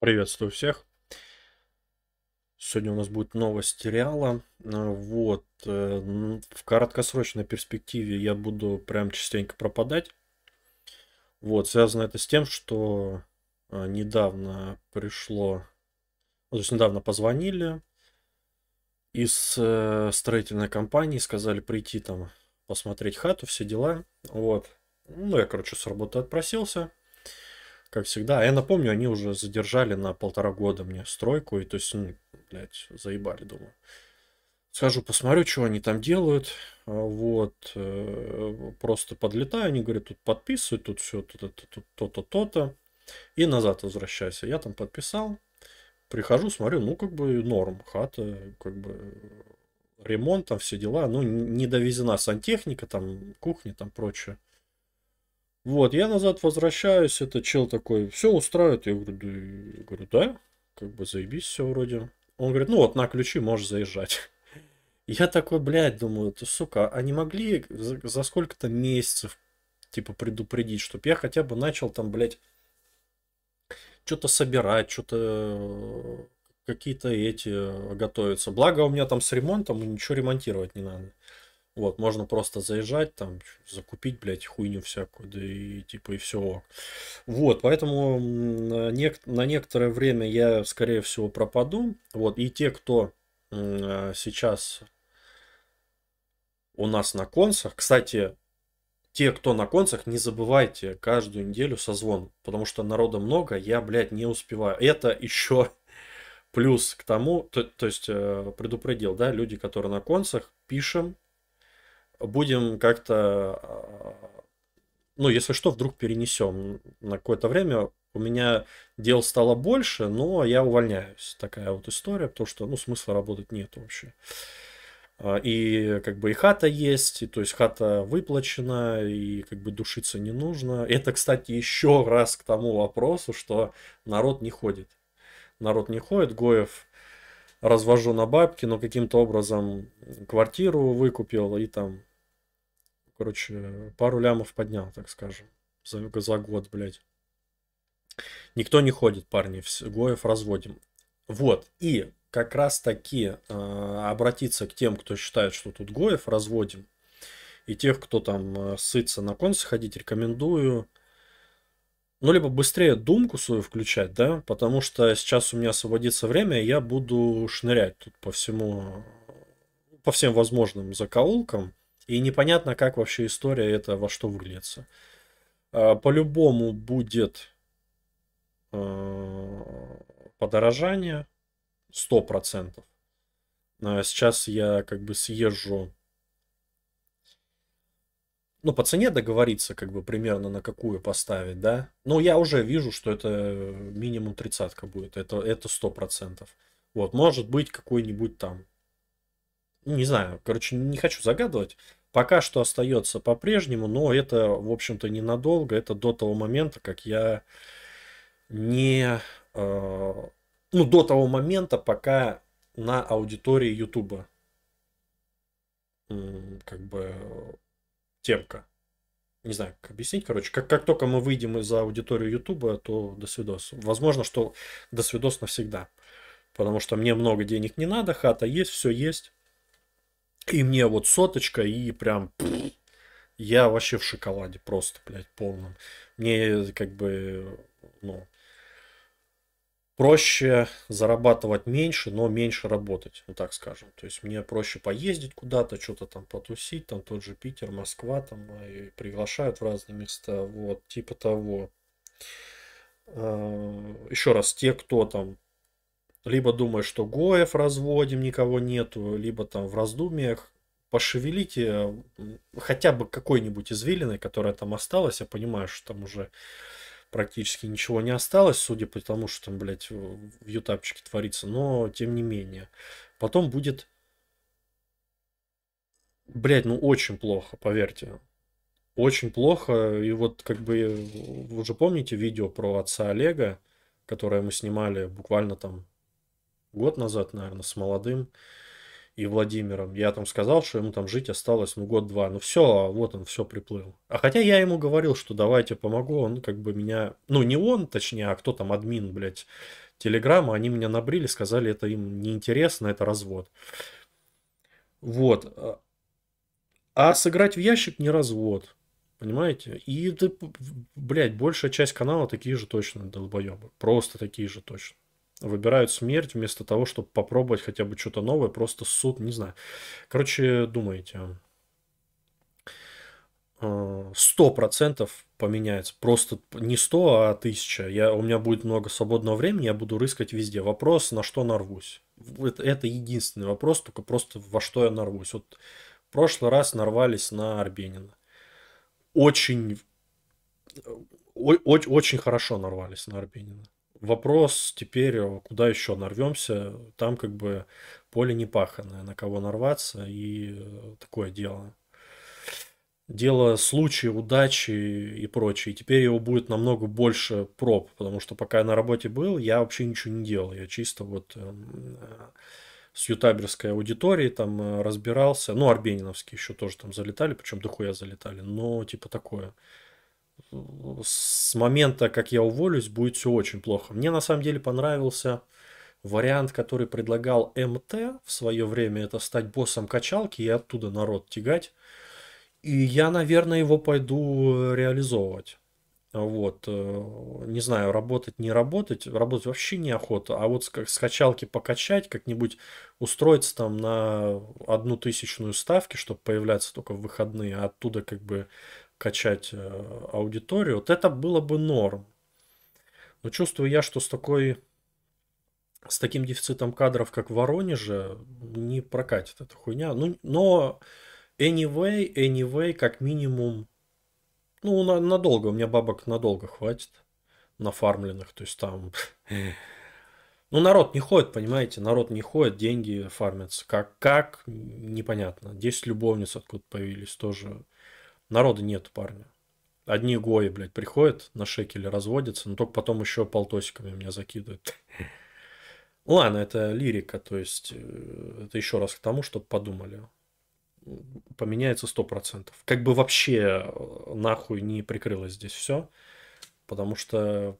Приветствую всех. Сегодня у нас будет новость реала. Э, вот. Э, в краткосрочной перспективе я буду прям частенько пропадать. Вот. Связано это с тем, что э, недавно пришло... Ну, то есть недавно позвонили из строительной компании, сказали прийти там посмотреть хату, все дела. Вот. Ну, я, короче, с работы отпросился как всегда. А я напомню, они уже задержали на полтора года мне стройку, и то есть, ну, блядь, заебали, думаю. Схожу, посмотрю, что они там делают. А, вот. Э, просто подлетаю, они говорят, тут подписывают, тут все, тут то то-то, то-то. И назад возвращайся. А я там подписал. Прихожу, смотрю, ну, как бы норм. Хата, как бы ремонт, там все дела. Ну, не довезена сантехника, там кухня, там прочее. Вот, я назад возвращаюсь, это чел такой, все устраивает. Я говорю, да, я говорю, да, как бы заебись все вроде. Он говорит, ну вот, на ключи можешь заезжать. Я такой, блядь, думаю, ты, сука, они а могли за, за сколько-то месяцев, типа, предупредить, чтобы я хотя бы начал там, блядь, что-то собирать, что-то э, какие-то эти э, готовиться. Благо у меня там с ремонтом, ничего ремонтировать не надо. Вот, можно просто заезжать, там, закупить, блядь, хуйню всякую, да и типа и все. Вот, поэтому на, нек- на некоторое время я, скорее всего, пропаду. Вот, и те, кто а, сейчас у нас на концах, кстати, те, кто на концах, не забывайте каждую неделю созвон, потому что народа много, я, блядь, не успеваю. Это еще плюс к тому, то, то есть э, предупредил, да, люди, которые на концах, пишем, будем как-то, а, ну, если что, вдруг перенесем на какое-то время. У меня дел стало больше, но я увольняюсь. Такая вот история, потому что, ну, смысла работать нет вообще. А, и как бы и хата есть, и то есть хата выплачена, и как бы душиться не нужно. Это, кстати, еще раз к тому вопросу, что народ не ходит. Народ не ходит, Гоев развожу на бабки, но каким-то образом квартиру выкупил и там короче, пару лямов поднял, так скажем, за, за год, блядь. Никто не ходит, парни, Гоев разводим. Вот, и как раз таки э, а, обратиться к тем, кто считает, что тут Гоев разводим, и тех, кто там э, а, сытся на концы ходить, рекомендую, ну, либо быстрее думку свою включать, да, потому что сейчас у меня освободится время, и я буду шнырять тут по всему, по всем возможным закоулкам, и непонятно, как вообще история это во что выльется. А, по-любому будет а, подорожание 100%. А сейчас я как бы съезжу ну, по цене договориться, как бы, примерно на какую поставить, да. Но я уже вижу, что это минимум тридцатка будет, это, это 100%. Вот, может быть, какой-нибудь там не знаю, короче, не хочу загадывать. Пока что остается по-прежнему, но это, в общем-то, ненадолго. Это до того момента, как я не... Э, ну, до того момента, пока на аудитории Ютуба как бы темка. Не знаю, как объяснить. Короче, как, как только мы выйдем из аудитории Ютуба, то до свидос. Возможно, что до свидос навсегда. Потому что мне много денег не надо, хата есть, все есть. И мне вот соточка, и прям я вообще в шоколаде просто, блядь, полном. Мне э, как бы, ну, проще зарабатывать меньше, но меньше работать, ну так скажем. То есть мне проще поездить куда-то, что-то там потусить, там тот же Питер, Москва, там а, и приглашают в разные места, вот, типа того. А, Еще раз, те, кто там либо думая, что Гоев разводим, никого нету, либо там в раздумьях, пошевелите хотя бы какой-нибудь извилиной, которая там осталась. Я понимаю, что там уже практически ничего не осталось, судя по тому, что там, блядь, в ютапчике творится, но тем не менее. Потом будет, блядь, ну очень плохо, поверьте. Очень плохо, и вот как бы, э, вы же помните видео про отца Олега, которое мы снимали буквально там год назад, наверное, с молодым и Владимиром. Я там сказал, что ему там жить осталось, ну, год-два. Ну, все, а вот он, все приплыл. А хотя я ему говорил, что давайте помогу, он как бы меня... Ну, не он, точнее, а кто там, админ, блядь, Телеграма, они меня набрили, сказали, это им неинтересно, это развод. Вот. А, а сыграть в ящик не развод. Понимаете? И, да, блядь, большая часть канала такие же точно долбоебы. Просто такие же точно выбирают смерть вместо того, чтобы попробовать хотя бы что-то новое, просто суд, не знаю. Короче, думаете, а, сто процентов поменяется. Просто не 100, а 1000. Я, у меня будет много свободного времени, я буду рыскать везде. Вопрос, на что нарвусь. Это, это единственный вопрос, только просто во что я нарвусь. Вот в прошлый раз нарвались на Арбенина. Очень, э, о, очень, очень хорошо нарвались на Арбенина. Вопрос теперь, э, куда еще нарвемся, там как бы поле не паханное, на кого нарваться и э, такое дело. Дело случаи, удачи и прочее. И теперь его будет намного больше проб, потому что пока я на работе был, я вообще ничего не делал. Я чисто вот эм, э, с ютаберской аудиторией там разбирался. Ну, арбениновские еще тоже там залетали, причем дохуя залетали, но типа такое с момента, как я уволюсь, будет все очень плохо. Мне на самом деле понравился вариант, который предлагал МТ в свое время, это стать боссом качалки и оттуда народ тягать. И я, наверное, его пойду реализовывать. Вот, э, не знаю, работать, не работать, работать вообще неохота, а вот с качалки покачать, как-нибудь устроиться там на одну тысячную ставки, чтобы появляться только в выходные, а оттуда как бы качать э, аудиторию, вот это было бы норм. Но чувствую я, что с такой с таким дефицитом кадров, как в Воронеже, не прокатит эта хуйня. Ну, но anyway, anyway, как минимум, ну, на, надолго, у меня бабок надолго хватит, на нафармленных, то есть там... Ну, народ не ходит, понимаете, народ не ходит, деньги фармятся. Как, как, непонятно. 10 любовниц откуда появились тоже. Народа нет, парни. Одни гои, блядь, приходят на шекели, разводятся, но только потом еще полтосиками меня закидывают. Ладно, это лирика, то есть э, это еще раз к тому, чтобы подумали. Поменяется 100%. Как бы вообще э, нахуй не прикрылось здесь все, потому что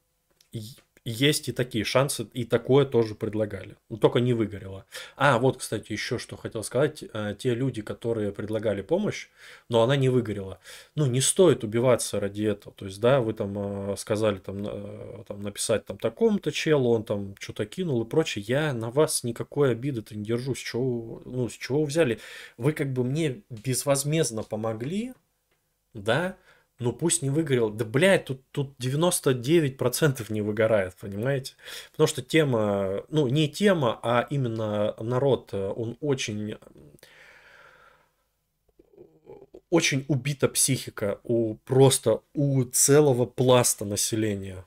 есть и такие шансы, и такое тоже предлагали. Но ну, только не выгорело. А, вот, кстати, еще что хотел сказать. Э, те люди, которые предлагали помощь, но она не выгорела. Ну, не стоит убиваться ради этого. То есть, да, вы там э, сказали там, э, там написать там такому-то челу, он там что-то кинул и прочее. Я на вас никакой обиды-то не держу. С чего, ну, с чего вы взяли? Вы как бы мне безвозмездно помогли, да, ну пусть не выгорел. Да, блядь, тут, тут 99% не выгорает, понимаете? Потому что тема, ну, не тема, а именно народ, э, он очень очень убита психика у просто у целого пласта населения.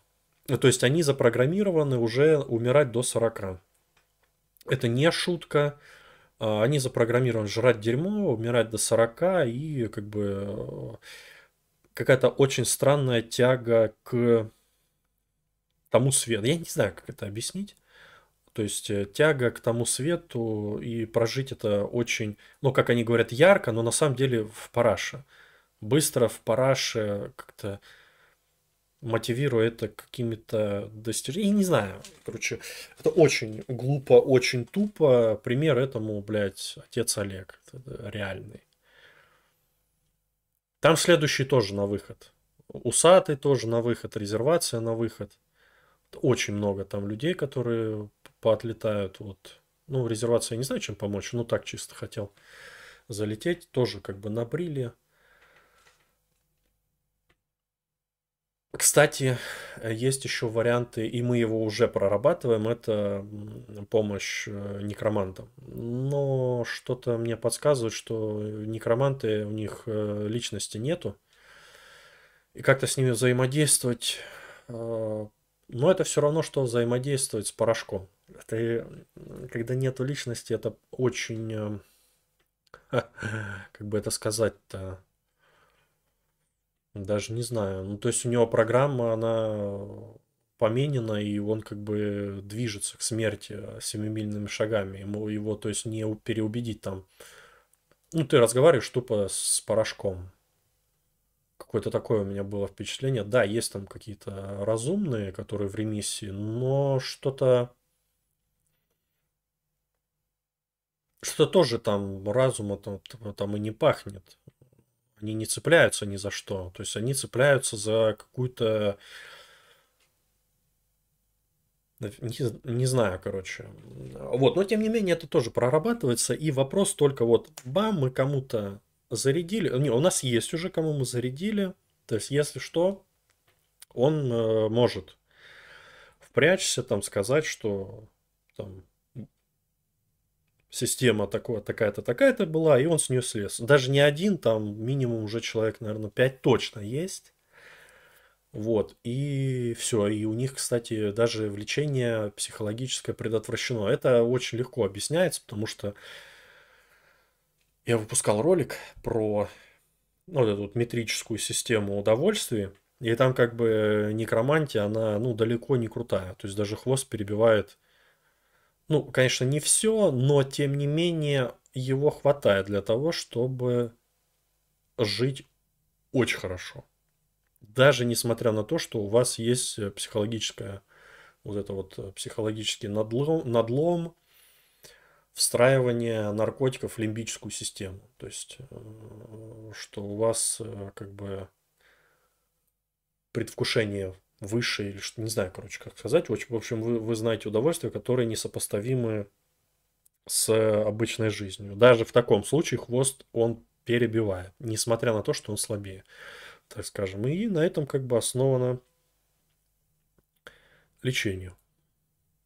Э, то есть они запрограммированы уже умирать до 40. Это не шутка. А, они запрограммированы жрать дерьмо, умирать до 40 и как бы какая-то очень странная тяга к тому свету. Я не знаю, как это объяснить. То есть э, тяга к тому свету и прожить это очень, ну, как они говорят, ярко, но на самом деле в параше. Быстро в параше как-то мотивируя это какими-то достижениями. Я не знаю, короче, это очень глупо, очень тупо. Пример этому, блядь, отец Олег, это э, реальный. Там следующий тоже на выход. Усатый тоже на выход, резервация на выход. Очень много там людей, которые поотлетают. Вот. Ну, резервация я не знаю, чем помочь, но так чисто хотел залететь. Тоже как бы на бриле. Кстати, э, есть еще варианты, и мы его уже прорабатываем, это помощь э, некромантам. Но что-то мне подсказывает, что некроманты, у них э, личности нету. И как-то с ними взаимодействовать, но это все равно, что взаимодействовать с порошком. Это, когда нету личности, это очень, как бы это сказать-то, даже не знаю. Ну, то есть у него программа, она поменена, и он как бы движется к смерти семимильными шагами. Ему его, то есть, не переубедить там. Ну, ты разговариваешь тупо с порошком. Какое-то такое у меня было впечатление. Да, есть там какие-то разумные, которые в ремиссии, но что-то... Что тоже там разума там, там и не пахнет. Они не цепляются ни за что. То есть они цепляются за какую-то... Э, не, не знаю, короче. Вот, но тем не менее это тоже прорабатывается. И вопрос только вот, бам, мы кому-то зарядили. Не, у нас есть уже, кому мы зарядили. То есть, если что, он э, может впрячься, там сказать, что там система такое, такая-то, такая-то была, и он с нее слез. Даже не один, там минимум уже человек, наверное, пять точно есть. Вот, и все. И у них, кстати, даже влечение психологическое предотвращено. Это очень легко объясняется, потому что я выпускал ролик про ну, вот эту вот метрическую систему удовольствий, и там как бы некромантия, она, ну, далеко не крутая. То есть даже хвост перебивает ну, конечно, не все, но тем не менее его хватает для того, чтобы жить очень хорошо. Даже несмотря на то, что у вас есть э, психологическая, вот это вот э, психологический надлом, надлом встраивание наркотиков в лимбическую систему. То есть, э, что у вас как бы предвкушение выше или что, не знаю, короче, как сказать. В общем, вы, вы знаете удовольствия, которые несопоставимы с э, обычной жизнью. Даже в таком случае хвост он перебивает, несмотря на то, что он слабее, так скажем. И на этом как бы основано лечение.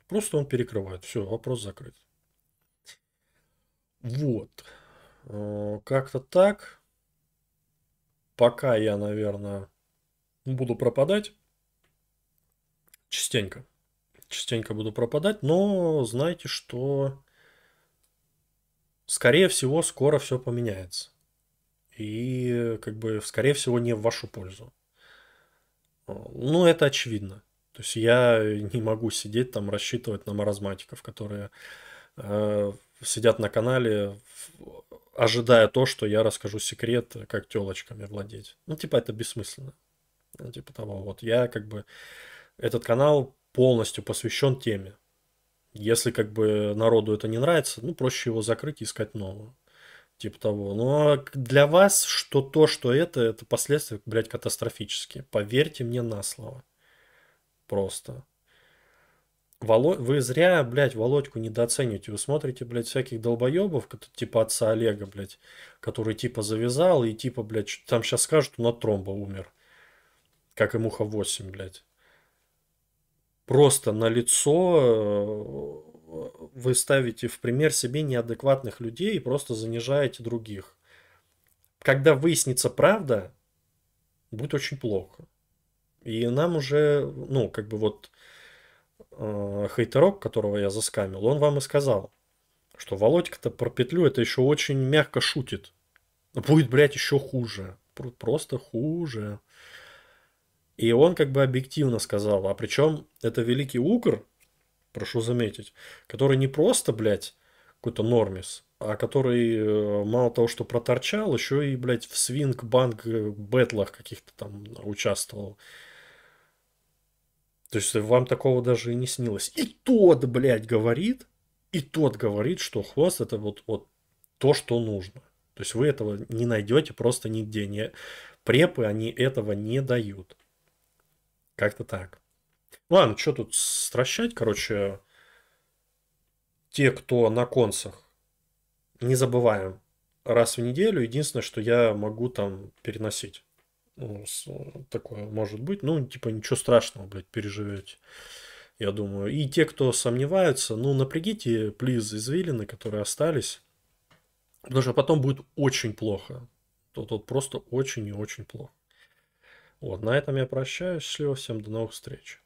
Просто он перекрывает. Все, вопрос закрыт. Вот. Э, как-то так. Пока я, наверное, буду пропадать частенько. Частенько буду пропадать, но знаете что скорее всего скоро все поменяется. И как бы скорее всего не в вашу пользу. Ну, это очевидно. То есть я не могу сидеть там рассчитывать на маразматиков, которые э, сидят на канале, ожидая то, что я расскажу секрет, как телочками владеть. Ну, типа, это бессмысленно. Ну, типа того, вот я как бы этот канал полностью посвящен теме. Если как бы народу это не нравится, ну проще его закрыть и искать новую. Типа того. Но ну, а для вас, что то, что это, это последствия, блядь, катастрофические. Поверьте мне на слово. Просто. Вы зря, блядь, Володьку недооцениваете. Вы смотрите, блядь, всяких долбоебов, типа отца Олега, блядь, который типа завязал и типа, блядь, там сейчас скажут, он от тромба умер. Как и Муха 8, блядь просто на лицо э, вы ставите в пример себе неадекватных людей и просто занижаете других. Когда выяснится правда, будет очень плохо. И нам уже, ну, как бы вот э, хейтерок, которого я заскамил, он вам и сказал, что Володька-то про петлю это еще очень мягко шутит. Будет, блядь, еще хуже. Просто хуже. И он как бы объективно сказал, а причем это великий Укр, прошу заметить, который не просто, блядь, какой-то нормис, а который э, мало того, что проторчал, еще и, блядь, в свинг-банк э, бэтлах каких-то там участвовал. То есть вам такого даже и не снилось. И тот, блядь, говорит, и тот говорит, что хвост это вот, вот то, что нужно. То есть вы этого не найдете просто нигде. Не... Препы, они этого не дают. Как-то так. Ладно, что тут стращать, короче, те, кто на концах, не забываем, раз в неделю, единственное, что я могу там переносить. Ну, такое может быть. Ну, типа, ничего страшного, блядь, переживете я думаю. И те, кто сомневаются, ну, напрягите, плиз, извилины, которые остались, потому что потом будет очень плохо. То тут просто очень и очень плохо. Вот, на этом я прощаюсь. Счастливо всем, до новых встреч.